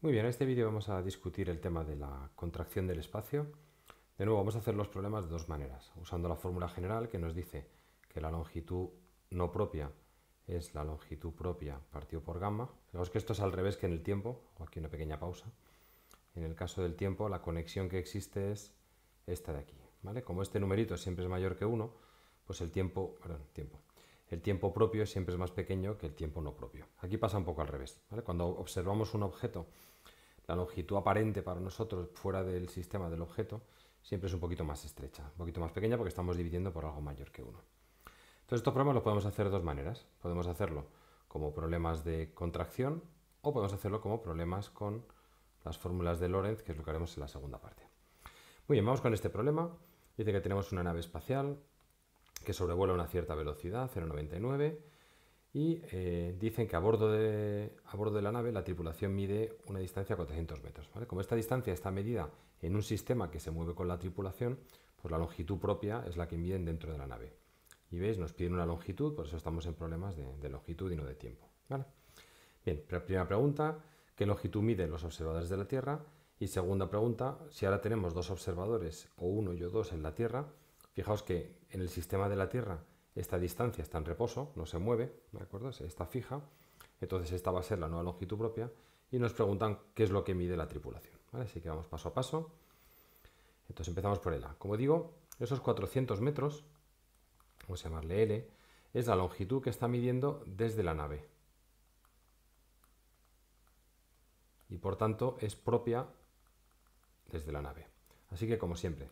Muy bien, en este vídeo vamos a discutir el tema de la contracción del espacio. De nuevo, vamos a hacer los problemas de dos maneras, usando la fórmula general que nos dice que la longitud no propia es la longitud propia partido por gamma. Vemos que esto es al revés que en el tiempo, o aquí una pequeña pausa. En el caso del tiempo, la conexión que existe es esta de aquí. ¿vale? Como este numerito siempre es mayor que 1, pues el tiempo, perdón, tiempo, el tiempo propio siempre es más pequeño que el tiempo no propio. Aquí pasa un poco al revés. Cuando observamos un objeto, la longitud aparente para nosotros fuera del sistema del objeto siempre es un poquito más estrecha, un poquito más pequeña porque estamos dividiendo por algo mayor que uno. Entonces estos problemas los podemos hacer de dos maneras. Podemos hacerlo como problemas de contracción o podemos hacerlo como problemas con las fórmulas de Lorentz, que es lo que haremos en la segunda parte. Muy bien, vamos con este problema. Dice que tenemos una nave espacial que sobrevuela a una cierta velocidad, 0,99, y eh, dicen que a bordo, de, a bordo de la nave la tripulación mide una distancia de 400 metros. Como esta distancia está medida en un sistema que se mueve con la tripulación, pues la longitud propia es la que miden dentro de la nave. Y veis, nos piden una longitud, por eso estamos en problemas de, longitud y no de tiempo. Bien, primera pregunta, ¿qué longitud miden los observadores de la Tierra? Y segunda pregunta, si ahora tenemos dos observadores, o uno y o dos en la Tierra, Fijaos que en el sistema de la Tierra esta distancia está en reposo, no se mueve, ¿de acuerdo? Está fija, entonces esta va a ser la nueva longitud propia y nos preguntan qué es lo que mide la tripulación, Así que vamos paso a paso. Entonces empezamos por el A. Como digo, esos 400 metros, vamos a llamarle L, es la longitud que está midiendo desde la nave. Y por tanto es propia desde la nave. Así que como siempre,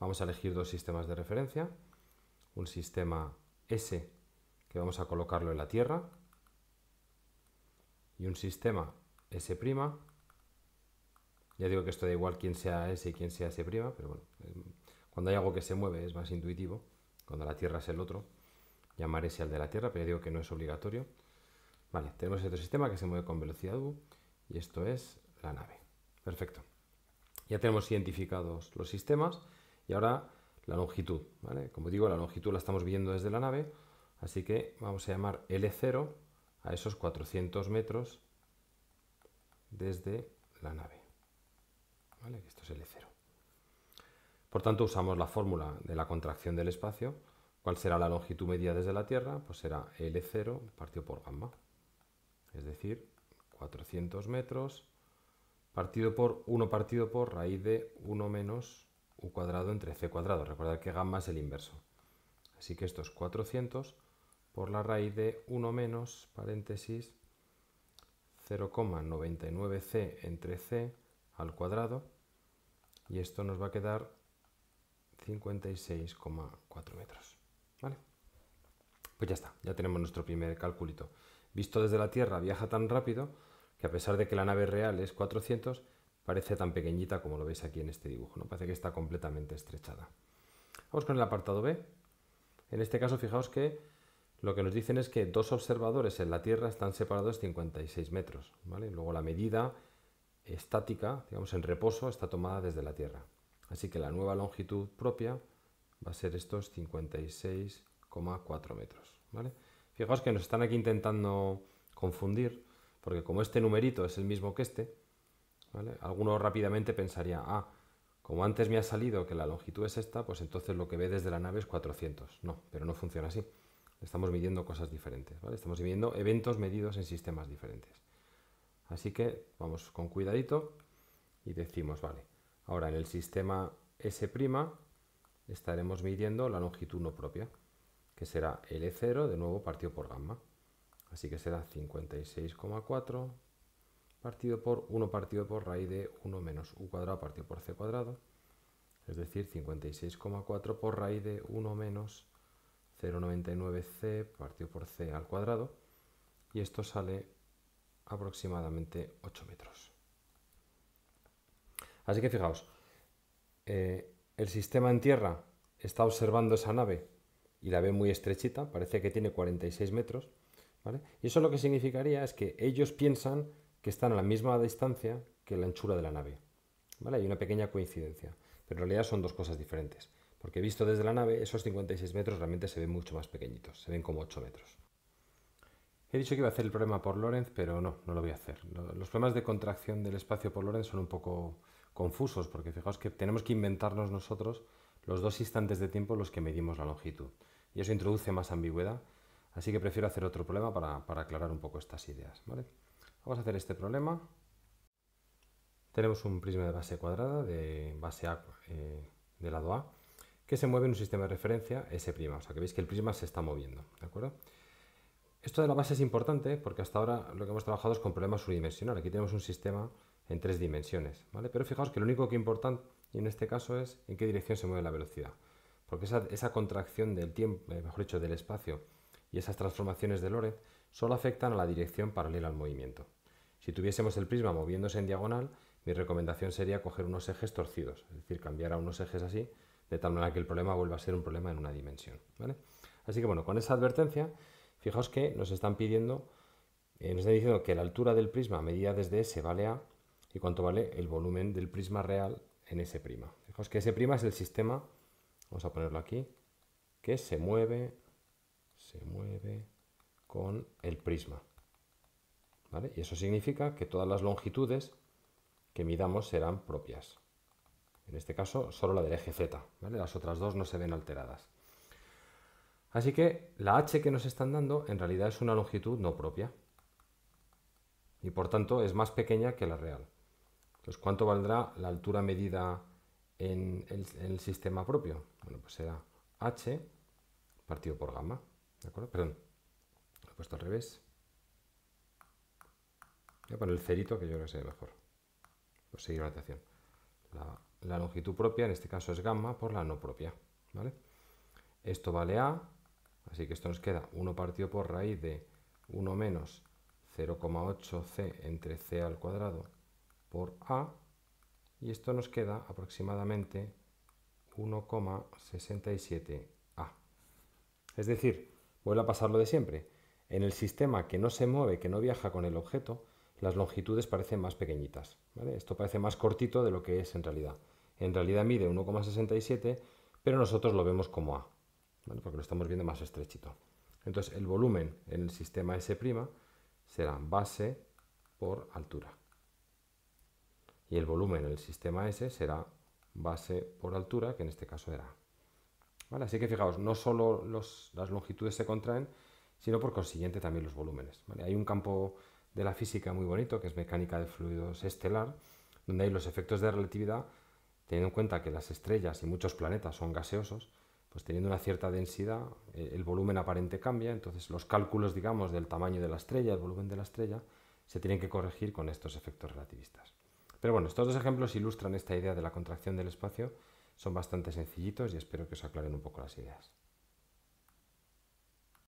Vamos a elegir dos sistemas de referencia. Un sistema S, que vamos a colocarlo en la Tierra, y un sistema S', ya digo que esto da igual quién sea S y quién sea S', pero bueno, eh, cuando hay algo que se mueve es más intuitivo, cuando la Tierra es el otro, llamar ese al de la Tierra, pero ya digo que no es obligatorio. Vale, tenemos otro este sistema que se mueve con velocidad U, y esto es la nave. Perfecto. Ya tenemos identificados los sistemas, y ahora la longitud, ¿vale? Como digo, la longitud la estamos viendo desde la nave, así que vamos a llamar L0 a esos 400 metros desde la nave. ¿Vale? Esto es L0. Por tanto, usamos la fórmula de la contracción del espacio. ¿Cuál será la longitud media desde la Tierra? Pues será L0 partido por gamma. Es decir, 400 metros partido por 1 partido por raíz de 1 menos u cuadrado entre c cuadrado. Recordad que gamma es el inverso. Así que esto es 400 por la raíz de 1 menos, paréntesis, 0,99c entre c al cuadrado. Y esto nos va a quedar 56,4 metros. ¿Vale? Pues ya está, ya tenemos nuestro primer calculito. Visto desde la Tierra, viaja tan rápido que a pesar de que la nave real es 400, parece tan pequeñita como lo veis aquí en este dibujo, ¿no? parece que está completamente estrechada. Vamos con el apartado B. En este caso, fijaos que lo que nos dicen es que dos observadores en la Tierra están separados 56 metros. ¿vale? Luego la medida estática, digamos en reposo, está tomada desde la Tierra. Así que la nueva longitud propia va a ser estos 56,4 metros. ¿vale? Fijaos que nos están aquí intentando confundir, porque como este numerito es el mismo que este, Alguno rápidamente pensaría, ah, como antes me ha salido que la longitud es esta, pues entonces lo que ve desde la nave es 400. No, pero no funciona así. Estamos midiendo cosas diferentes, Estamos midiendo eventos medidos en sistemas diferentes. Así que vamos con cuidadito y decimos, vale, ahora en el sistema S' estaremos midiendo la longitud no propia, que será L0 de nuevo partido por gamma. Así que será 56,4 partido por 1 partido por raíz de 1 menos u cuadrado partido por c cuadrado, es decir, 56,4 por raíz de 1 menos 0,99c partido por c al cuadrado, y esto sale aproximadamente 8 metros. Así que fijaos, eh, el sistema en tierra está observando esa nave y la ve muy estrechita, parece que tiene 46 metros, Y eso lo que significaría es que ellos piensan que están a la misma distancia que la anchura de la nave. ¿Vale? Hay una pequeña coincidencia, pero en realidad son dos cosas diferentes, porque visto desde la nave, esos 56 metros realmente se ven mucho más pequeñitos, se ven como 8 metros. He dicho que iba a hacer el problema por Lorentz, pero no, no lo voy a hacer. Los problemas de contracción del espacio por Lorentz son un poco confusos, porque fijaos que tenemos que inventarnos nosotros los dos instantes de tiempo en los que medimos la longitud. Y eso introduce más ambigüedad, así que prefiero hacer otro problema para, aclarar un poco estas ideas. Vamos a hacer este problema. Tenemos un prisma de base cuadrada, de base A eh, de lado A, que se mueve en un sistema de referencia S'. O sea que veis que el prisma se está moviendo. ¿de acuerdo? Esto de la base es importante porque hasta ahora lo que hemos trabajado es con problemas unidimensionales. Aquí tenemos un sistema en tres dimensiones. ¿vale? Pero fijaos que lo único que importa en este caso es en qué dirección se mueve la velocidad. Porque esa, contracción del tiempo, eh, mejor dicho, del espacio y esas transformaciones de Lorentz solo afectan a la dirección paralela al movimiento. Si tuviésemos el prisma moviéndose en diagonal, mi recomendación sería coger unos ejes torcidos, es decir, cambiar a unos ejes así, de tal manera que el problema vuelva a ser un problema en una dimensión. Así que bueno, con esa advertencia, fijaos que nos están pidiendo, eh, nos están diciendo que la altura del prisma medida desde S vale A y cuánto vale el volumen del prisma real en S'. Fijaos que S' es el sistema, vamos a ponerlo aquí, que se mueve, se mueve con el prisma. Y eso significa que todas las longitudes que midamos serán propias. En este caso, solo la del eje Z, Las otras dos no se ven alteradas. Así que la h que nos están dando en realidad es una longitud no propia. Y por tanto es más pequeña que la real. Entonces, ¿cuánto valdrá la altura medida en el, en el sistema propio? Bueno, pues será h partido por gamma. ¿De acuerdo? Perdón, lo he puesto al revés. Voy a poner el cerito, que yo creo que se mejor. Por pues seguir la notación. La, longitud propia, en este caso es gamma, por la no propia. ¿vale? Esto vale A, así que esto nos queda 1 partido por raíz de 1 menos 0,8c entre c al cuadrado por A, y esto nos queda aproximadamente 1,67A. Es decir, vuelvo a pasar lo de siempre. En el sistema que no se mueve, que no viaja con el objeto, las longitudes parecen más pequeñitas. Esto parece más cortito de lo que es en realidad. En realidad mide 1,67, pero nosotros lo vemos como A, porque lo estamos viendo más estrechito. Entonces el volumen en el sistema S' será base por altura. Y el volumen en el sistema S será base por altura, que en este caso era A. Así que fijaos, no solo las longitudes se contraen, sino por consiguiente también los volúmenes. Hay un campo de la física muy bonito, que es mecánica de fluidos estelar, donde hay los efectos de relatividad, teniendo en cuenta que las estrellas y muchos planetas son gaseosos, pues teniendo una cierta densidad, eh, el volumen aparente cambia, entonces los cálculos, digamos, del tamaño de la estrella, el volumen de la estrella, se tienen que corregir con estos efectos relativistas. Pero bueno, estos dos ejemplos ilustran esta idea de la contracción del espacio, son bastante sencillitos y espero que os aclaren un poco las ideas.